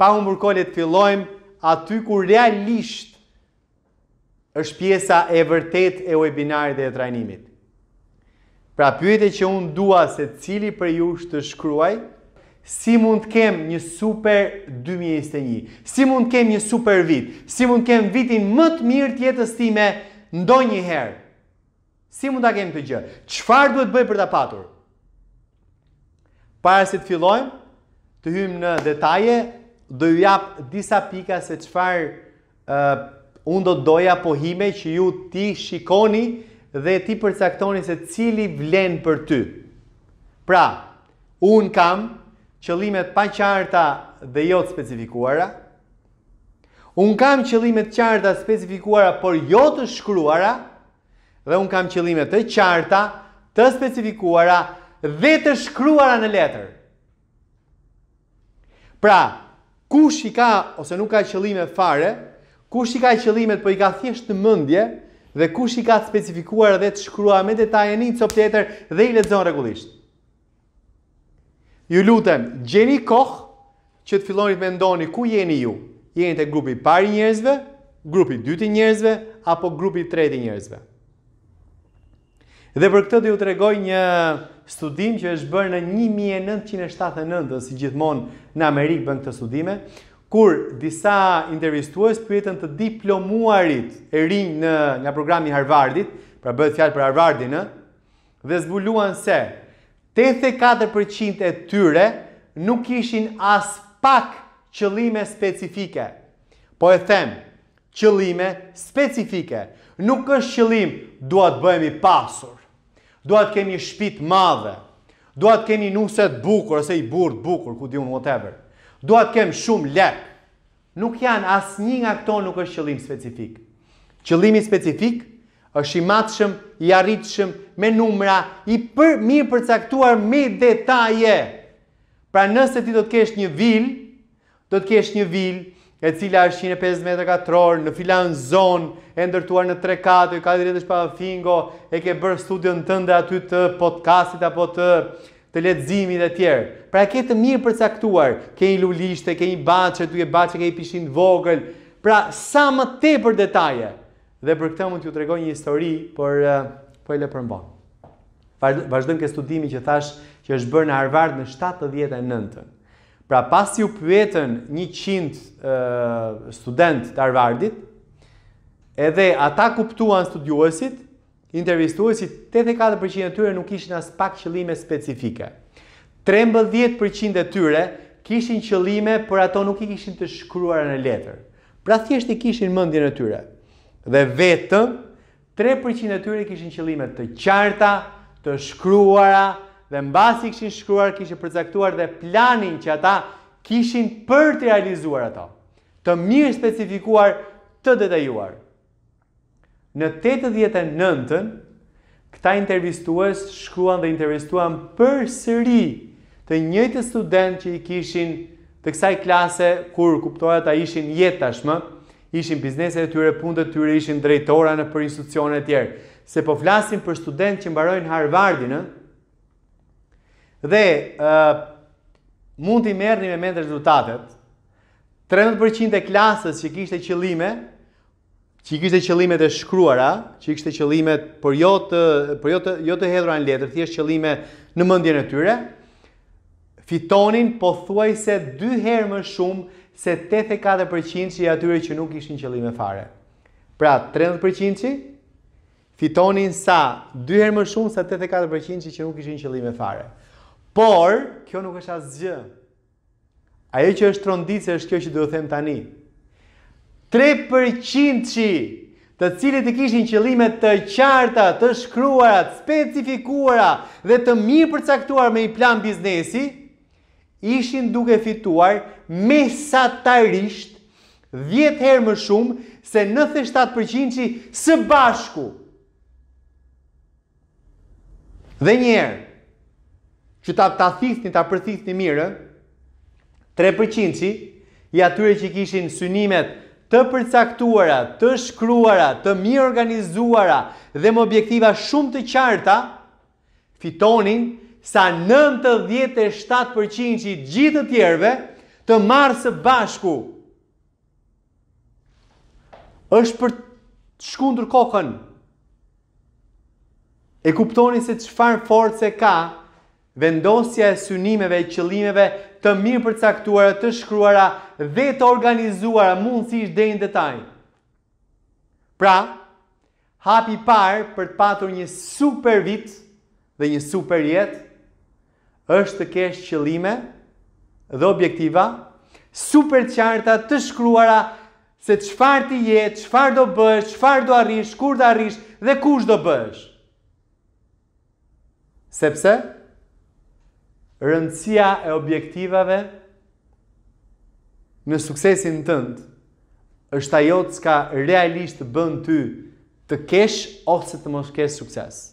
pa humbur kohë të fillojmë aty ku realisht është pjesa e vërtet e webinarit dhe e trajnimit. Pra pyetje që unë dua se cili për ju është të shkruaj, si mund të kem një super 2021, si mund të kem një super vit, si mund të kem vitin më të mirë të jetës time ndonjëherë. Si mund ta kem këtë gjë? Çfarë duhet bëj për ta patur? Para se të fillojmë, të hymë në detaje, do ju jap disa pika se qëfar uh, unë do të doja pohime që ju ti shikoni dhe ti përcaktoni se cili vlen për ty. Pra, unë kam qëlimet pa qarta dhe jo të specifikuara, unë kam qëlimet qarta specifikuara por jo të shkruara, dhe unë kam qëlimet të qarta të specifikuara dhe të shkruara në letër. Pra, kush i ka ose nuk ka qëllime fare, kush i ka qëllimet po i ka thjesht në mendje dhe kush i ka specifikuar dhe të shkruar me detaje një copë tjetër dhe i lexon rregullisht. Ju lutem, gjeni kohë që të filloni të mendoni ku jeni ju. Jeni te grupi i parë i njerëzve, grupi i dytë i njerëzve apo grupi i tretë i njerëzve? Dhe për këtë do ju tregoj një studim që është bërë në 1979, si gjithmonë në Amerikë bën këtë studime, kur disa intervistues pyetën të diplomuarit e rinj në nga programi Harvardit, pra bëhet fjalë për Harvardin, ë, dhe zbuluan se 84% e tyre nuk kishin as pak qëllime specifike. Po e them, qëllime specifike. Nuk është qëllim, duat i pasur dua të kemi shpit madhe, dua të kemi nuset bukur, ose i burt bukur, ku di whatever. Dua të kemi shumë lek. Nuk janë, asnjë një nga këto nuk është qëllim specifik. Qëllimi specifik është i matëshëm, i arritëshëm, me numra, i për, mirë përcaktuar me detaje. Pra nëse ti do të kesh një vilë, do të kesh një vilë, e cila është 150 metra katror, në filan zonë, e ndërtuar në 3 katë, e ka dhe rrëndësh pa fingo, e ke bërë studion tënde aty të podcastit, apo të, të letzimi dhe tjerë. Pra ke të mirë caktuar ke i lulishte, ke i bache, tu ke bache, ke i pishin vogël, pra sa më te për detaje. Dhe për këtë mund t'ju të regoj një histori, por po e le përmbon. Vazhdojmë ke studimi që thash që është bërë në Harvard në 79-ën. Pra pas ju përjetën 100 qindë student të arvardit, edhe ata kuptuan studiuesit, intervistuesit, 84% e tyre nuk ishën as pak qëllime specifike. 13% e tyre kishin qëllime, por ato nuk i kishin të shkruar në letër. Pra thjesht i kishin mëndjen e tyre. Dhe vetëm, 3% e tyre kishin qëllime të qarta, të shkruara, dhe mbasi kishin shkruar, këshin përcaktuar dhe planin që ata kishin për të realizuar ato. Të mirë specifikuar, të detajuar. Në 89-ën, këta intervistues shkruan dhe intervistuan për sëri të njëjtë student që i kishin të kësaj klase, kur kuptohet ta ishin jetë tashmë, ishin biznese të tyre, punët të tyre, ishin drejtora në për institucionet tjerë. Se po flasim për student që mbarojnë Harvardinë, Dhe mund t'i merë një me mendë rezultatet, 30% e klasës që kishtë e qëllime, që kishte kishtë e qëllime të shkruara, që i kishtë e qëllime për jo të jo jo hedhura në letër, thjesht qëllime në mëndje e tyre, fitonin po thuaj se dy herë më shumë se 84% që i atyre që nuk ishtë në qëllime fare. Pra, 30% që fitonin sa dy herë më shumë se 84% që nuk ishtë në qëllime fare. Por, kjo nuk është asgjë. Ajo që është trondice është kjo që duhet them tani. 3% që të cilit të kishin qëllime të qarta, të shkruara, të specifikuara dhe të mirë përcaktuar me i plan biznesi, ishin duke fituar mesatarisht 10 herë më shumë se 97% që së bashku. Dhe njerë, që ta ta thithni, ta përthithni mirë, 3%-i i atyre që kishin synimet të përcaktuara, të shkruara, të mirë organizuara dhe me objektiva shumë të qarta, fitonin sa 97% i gjithë të tjerëve të marrë së bashku. është për të shkundur kokën. E kuptoni se çfarë force ka vendosja e synimeve e qëllimeve të mirë përcaktuara, të shkruara dhe të organizuara mundësisht deri në detaj. Pra, hapi i parë për të patur një super vit dhe një super jetë është të kesh qëllime dhe objektiva super të qarta të shkruara se çfarë ti je, çfarë do bësh, çfarë do arrish, kur do arrish dhe kush do bësh. Sepse, rëndësia e objektivave në suksesin tënd është ajo që realisht bën ty të kesh ose të mos kesh sukses.